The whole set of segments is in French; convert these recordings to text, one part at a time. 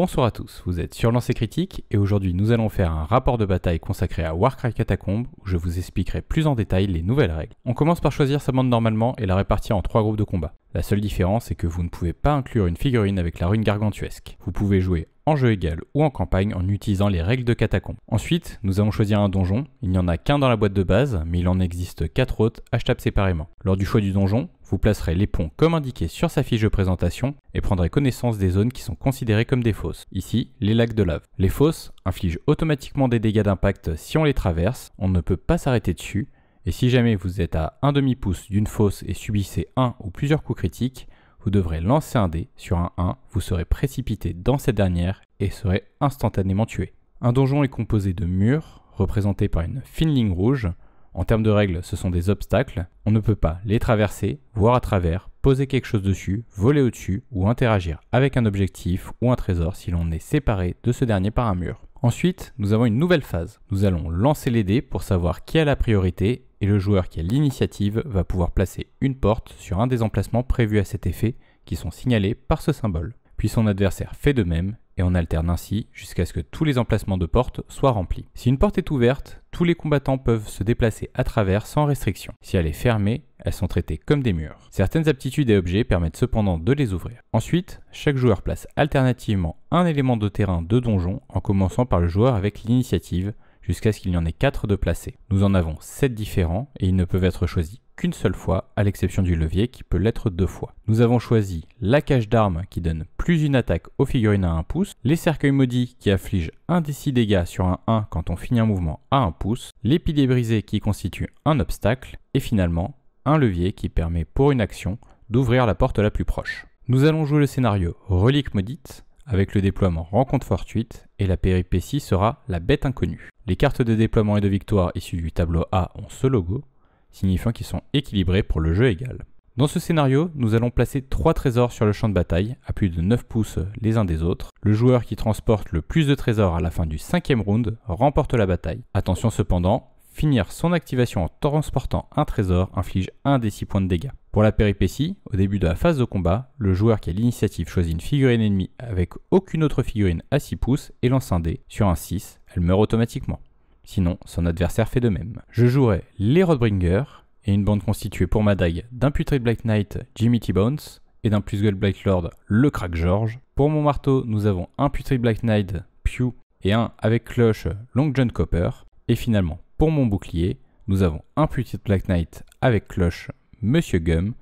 Bonsoir à tous, vous êtes sur Lancé Critique et aujourd'hui nous allons faire un rapport de bataille consacré à Warcry Catacombe où je vous expliquerai plus en détail les nouvelles règles. On commence par choisir sa bande normalement et la répartir en trois groupes de combat. La seule différence est que vous ne pouvez pas inclure une figurine avec la rune gargantuesque. Vous pouvez jouer en jeu égal ou en campagne en utilisant les règles de catacombes. Ensuite, nous allons choisir un donjon. Il n'y en a qu'un dans la boîte de base, mais il en existe 4 autres achetables séparément. Lors du choix du donjon, vous placerez les ponts comme indiqué sur sa fiche de présentation et prendrez connaissance des zones qui sont considérées comme des fosses. Ici, les lacs de lave. Les fosses infligent automatiquement des dégâts d'impact si on les traverse, on ne peut pas s'arrêter dessus, et si jamais vous êtes à un demi-pouce d'une fosse et subissez un ou plusieurs coups critiques, vous devrez lancer un dé sur un 1, vous serez précipité dans cette dernière et serez instantanément tué. Un donjon est composé de murs, représentés par une fine ligne rouge. En termes de règles, ce sont des obstacles. On ne peut pas les traverser, voir à travers, poser quelque chose dessus, voler au-dessus ou interagir avec un objectif ou un trésor si l'on est séparé de ce dernier par un mur. Ensuite, nous avons une nouvelle phase. Nous allons lancer les dés pour savoir qui a la priorité et le joueur qui a l'initiative va pouvoir placer une porte sur un des emplacements prévus à cet effet qui sont signalés par ce symbole. Puis son adversaire fait de même et on alterne ainsi jusqu'à ce que tous les emplacements de porte soient remplis. Si une porte est ouverte, tous les combattants peuvent se déplacer à travers sans restriction. Si elle est fermée, elles sont traitées comme des murs. Certaines aptitudes et objets permettent cependant de les ouvrir. Ensuite, chaque joueur place alternativement un élément de terrain de donjon en commençant par le joueur avec l'initiative jusqu'à ce qu'il y en ait 4 de placés. Nous en avons 7 différents et ils ne peuvent être choisis qu'une seule fois, à l'exception du levier qui peut l'être deux fois. Nous avons choisi la cage d'armes qui donne plus une attaque aux figurines à 1 pouce, les cercueils maudits qui affligent un des 6 dégâts sur un 1 quand on finit un mouvement à 1 pouce, les piliers qui constitue un obstacle, et finalement un levier qui permet pour une action d'ouvrir la porte la plus proche. Nous allons jouer le scénario Relique maudite, avec le déploiement Rencontre fortuite et la péripétie sera la bête inconnue. Les cartes de déploiement et de victoire issues du tableau A ont ce logo, signifiant qu'ils sont équilibrés pour le jeu égal. Dans ce scénario, nous allons placer 3 trésors sur le champ de bataille, à plus de 9 pouces les uns des autres. Le joueur qui transporte le plus de trésors à la fin du cinquième round remporte la bataille. Attention cependant, Finir son activation en transportant un trésor inflige un des 6 points de dégâts. Pour la péripétie, au début de la phase de combat, le joueur qui a l'initiative choisit une figurine ennemie avec aucune autre figurine à 6 pouces et lance un dé. Sur un 6, elle meurt automatiquement. Sinon, son adversaire fait de même. Je jouerai les Rodbringer et une bande constituée pour ma dague d'un putré Black Knight Jimmy T-Bones et d'un plus Gold Black Lord le Crack George. Pour mon marteau, nous avons un putré Black Knight Pew et un avec cloche Long John Copper. Et finalement, pour mon bouclier, nous avons un petit Black Knight avec cloche Monsieur Gum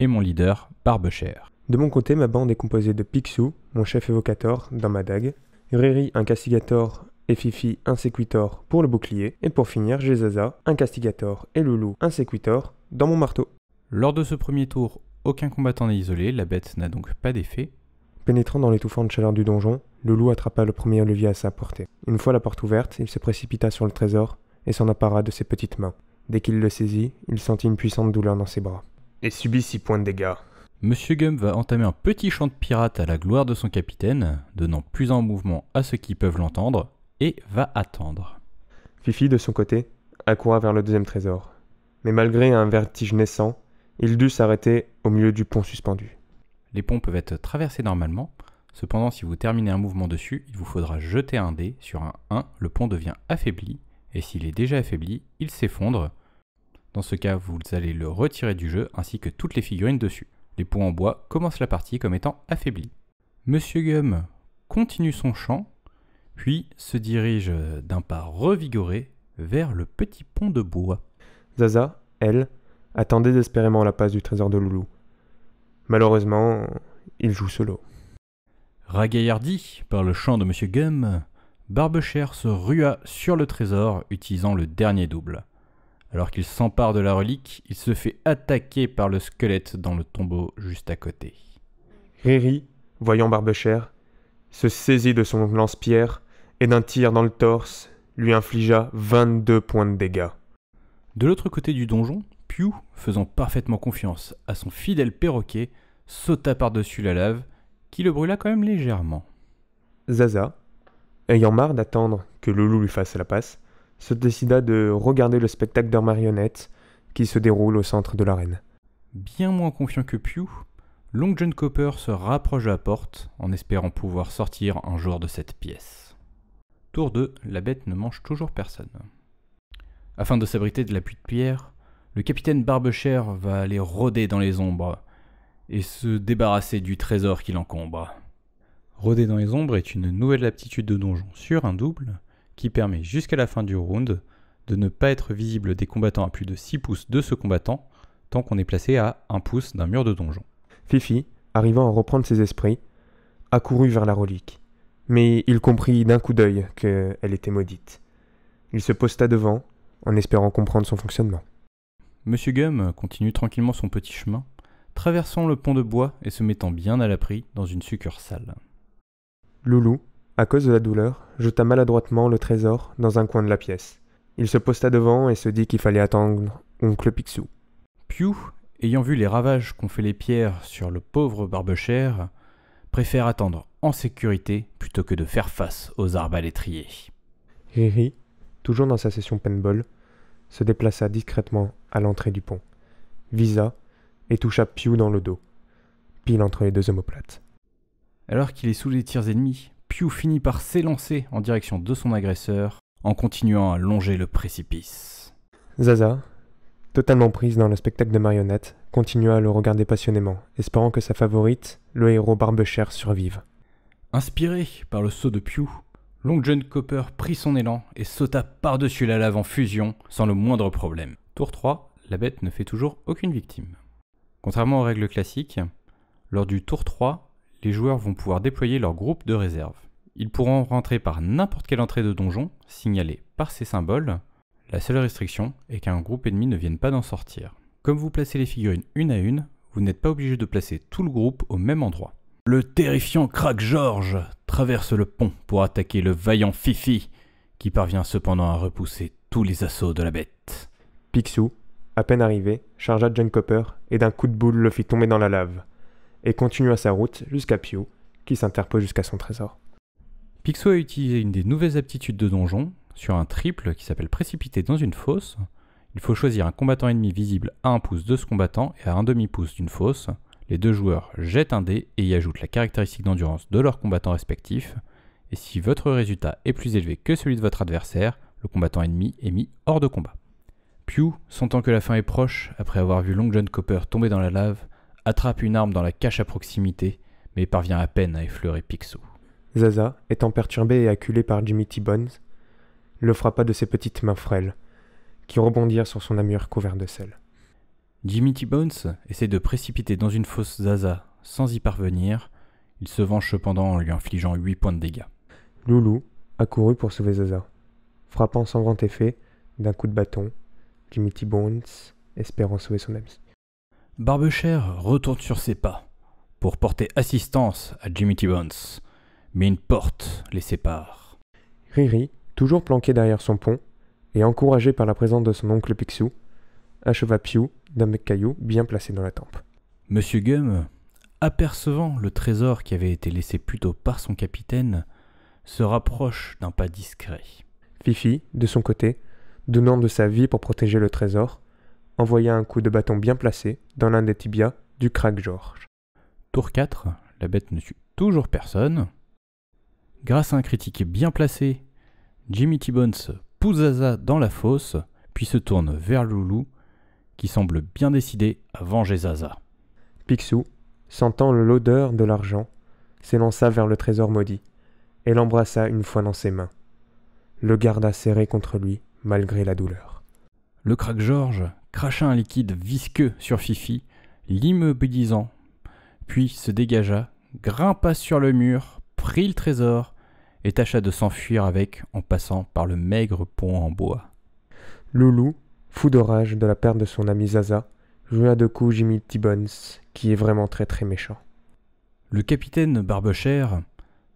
et mon leader Barbecher. De mon côté, ma bande est composée de Pixou, mon chef évocator dans ma dague, Riri, un castigator et Fifi, un séquitor pour le bouclier, et pour finir, j'ai Zaza, un castigator et Loulou, un séquitor dans mon marteau. Lors de ce premier tour, aucun combattant n'est isolé, la bête n'a donc pas d'effet. Pénétrant dans l'étouffante chaleur du donjon, le loup attrapa le premier levier à sa portée. Une fois la porte ouverte, il se précipita sur le trésor et s'en appara de ses petites mains. Dès qu'il le saisit, il sentit une puissante douleur dans ses bras. Et subit six points de dégâts. Monsieur Gum va entamer un petit chant de pirate à la gloire de son capitaine, donnant plus en mouvement à ceux qui peuvent l'entendre, et va attendre. Fifi, de son côté, accoura vers le deuxième trésor. Mais malgré un vertige naissant, il dut s'arrêter au milieu du pont suspendu. Les ponts peuvent être traversés normalement, cependant si vous terminez un mouvement dessus, il vous faudra jeter un dé, sur un 1, le pont devient affaibli, et s'il est déjà affaibli, il s'effondre. Dans ce cas, vous allez le retirer du jeu ainsi que toutes les figurines dessus. Les ponts en bois commencent la partie comme étant affaiblis. Monsieur Gum continue son chant, puis se dirige d'un pas revigoré vers le petit pont de bois. Zaza, elle, attendait désespérément la passe du trésor de Loulou. Malheureusement, il joue solo. Ragaillardi par le chant de Monsieur Gum, Barbecher se rua sur le trésor utilisant le dernier double. Alors qu'il s'empare de la relique, il se fait attaquer par le squelette dans le tombeau juste à côté. Riri, voyant Barbecher, se saisit de son lance-pierre et d'un tir dans le torse lui infligea 22 points de dégâts. De l'autre côté du donjon, Piu, faisant parfaitement confiance à son fidèle perroquet, sauta par-dessus la lave, qui le brûla quand même légèrement. Zaza, ayant marre d'attendre que loup lui fasse la passe, se décida de regarder le spectacle de marionnettes qui se déroule au centre de l'arène. Bien moins confiant que Pew, Long John Copper se rapproche de la porte en espérant pouvoir sortir un jour de cette pièce. Tour 2, la bête ne mange toujours personne. Afin de s'abriter de la pluie de pierre, le capitaine Barbecher va aller rôder dans les ombres et se débarrasser du trésor qui l'encombre. Roder dans les ombres est une nouvelle aptitude de donjon sur un double qui permet jusqu'à la fin du round de ne pas être visible des combattants à plus de 6 pouces de ce combattant tant qu'on est placé à 1 pouce d'un mur de donjon. Fifi, arrivant à reprendre ses esprits, accourut vers la relique. Mais il comprit d'un coup d'œil qu'elle était maudite. Il se posta devant, en espérant comprendre son fonctionnement. Monsieur Gum continue tranquillement son petit chemin, traversant le pont de bois et se mettant bien à l'abri dans une succursale. Loulou, à cause de la douleur, jeta maladroitement le trésor dans un coin de la pièce. Il se posta devant et se dit qu'il fallait attendre oncle Picsou. Piou, ayant vu les ravages qu'ont fait les pierres sur le pauvre Barbechère, préfère attendre en sécurité plutôt que de faire face aux arbalétriers. Riri, toujours dans sa session paintball, se déplaça discrètement à l'entrée du pont, visa et toucha Piou dans le dos, pile entre les deux omoplates. Alors qu'il est sous les tirs ennemis, Pew finit par s'élancer en direction de son agresseur en continuant à longer le précipice. Zaza, totalement prise dans le spectacle de marionnettes, continua à le regarder passionnément, espérant que sa favorite, le héros Barbechère, survive. Inspiré par le saut de Pew, Long John Copper prit son élan et sauta par-dessus la lave en fusion sans le moindre problème. Tour 3, la bête ne fait toujours aucune victime. Contrairement aux règles classiques, lors du tour 3, les joueurs vont pouvoir déployer leur groupe de réserve. Ils pourront rentrer par n'importe quelle entrée de donjon, signalée par ces symboles. La seule restriction est qu'un groupe ennemi ne vienne pas d'en sortir. Comme vous placez les figurines une à une, vous n'êtes pas obligé de placer tout le groupe au même endroit. Le terrifiant Crack George traverse le pont pour attaquer le vaillant Fifi, qui parvient cependant à repousser tous les assauts de la bête. Picsou, à peine arrivé, chargea John Copper et d'un coup de boule le fit tomber dans la lave et à sa route jusqu'à Pio, qui s'interpose jusqu'à son trésor. Pixo a utilisé une des nouvelles aptitudes de donjon sur un triple qui s'appelle Précipiter dans une fosse. Il faut choisir un combattant ennemi visible à un pouce de ce combattant et à un demi-pouce d'une fosse. Les deux joueurs jettent un dé et y ajoutent la caractéristique d'endurance de leur combattant respectif. Et si votre résultat est plus élevé que celui de votre adversaire, le combattant ennemi est mis hors de combat. Pew, sentant que la fin est proche, après avoir vu Long John Copper tomber dans la lave, attrape une arme dans la cache à proximité, mais parvient à peine à effleurer Picsou. Zaza, étant perturbé et acculé par Jimmy T-Bones, le frappa de ses petites mains frêles, qui rebondirent sur son amure couvert de sel. Jimmy T-Bones essaie de précipiter dans une fosse Zaza sans y parvenir. Il se venge cependant en lui infligeant 8 points de dégâts. Loulou accourut pour sauver Zaza. Frappant sans grand effet, d'un coup de bâton, Jimmy T-Bones espérant sauver son ami. Barbechère retourne sur ses pas pour porter assistance à Jimmy t mais une porte les sépare. Riri, toujours planqué derrière son pont, et encouragé par la présence de son oncle Picsou, acheva Pew d'un caillou bien placé dans la tempe. Monsieur Gum, apercevant le trésor qui avait été laissé plus tôt par son capitaine, se rapproche d'un pas discret. Fifi, de son côté, donnant de sa vie pour protéger le trésor, envoya un coup de bâton bien placé dans l'un des tibias du crack George. Tour 4, la bête ne tue toujours personne. Grâce à un critique bien placé, Jimmy T-Bones Zaza dans la fosse, puis se tourne vers Loulou, qui semble bien décidé à venger Zaza. Picsou, sentant l'odeur de l'argent, s'élança vers le trésor maudit et l'embrassa une fois dans ses mains. Le garda serré contre lui, malgré la douleur. Le crack George cracha un liquide visqueux sur Fifi, l'immobilisant, puis se dégagea, grimpa sur le mur, prit le trésor et tâcha de s'enfuir avec en passant par le maigre pont en bois. Loulou, fou d'orage de la perte de son ami Zaza, joua de coups Jimmy Tibbons, qui est vraiment très très méchant. Le capitaine Barbechère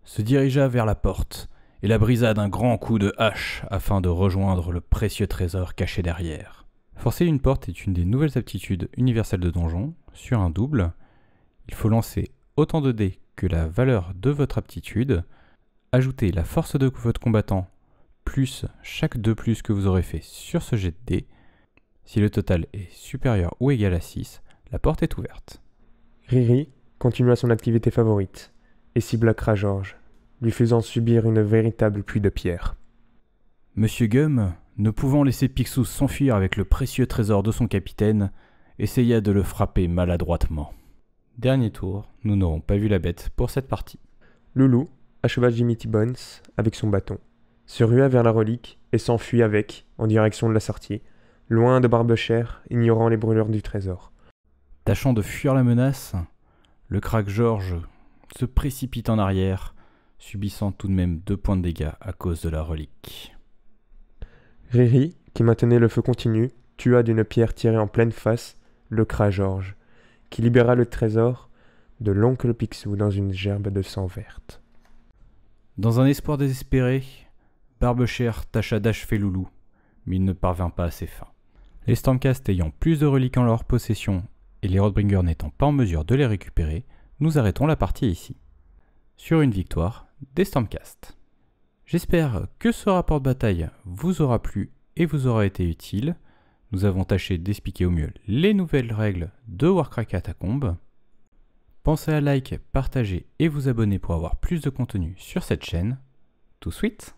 se dirigea vers la porte et la brisa d'un grand coup de hache afin de rejoindre le précieux trésor caché derrière. Forcer une porte est une des nouvelles aptitudes universelles de donjon. Sur un double, il faut lancer autant de dés que la valeur de votre aptitude, ajouter la force de votre combattant plus chaque 2 plus que vous aurez fait sur ce jet de dés. Si le total est supérieur ou égal à 6, la porte est ouverte. Riri continua son activité favorite et cibla George, lui faisant subir une véritable pluie de pierres. Monsieur Gum, ne pouvant laisser Pixus s'enfuir avec le précieux trésor de son capitaine, essaya de le frapper maladroitement. Dernier tour, nous n'aurons pas vu la bête pour cette partie. Loulou, acheva Jimmy T-Bones avec son bâton, se rua vers la relique et s'enfuit avec, en direction de la sortie, loin de Barbechère, ignorant les brûleurs du trésor. Tâchant de fuir la menace, le crack George se précipite en arrière, subissant tout de même deux points de dégâts à cause de la relique. Riri, qui maintenait le feu continu, tua d'une pierre tirée en pleine face le cra George, qui libéra le trésor de l'oncle Picsou dans une gerbe de sang verte. Dans un espoir désespéré, Barbechère tâcha d'achever Loulou, mais il ne parvint pas à ses fins. Les Stormcast ayant plus de reliques en leur possession et les Rodbringer n'étant pas en mesure de les récupérer, nous arrêtons la partie ici. Sur une victoire des Stormcast. J'espère que ce rapport de bataille vous aura plu et vous aura été utile. Nous avons tâché d'expliquer au mieux les nouvelles règles de Warcraft Catacombe. Pensez à liker, partager et vous abonner pour avoir plus de contenu sur cette chaîne. Tout de suite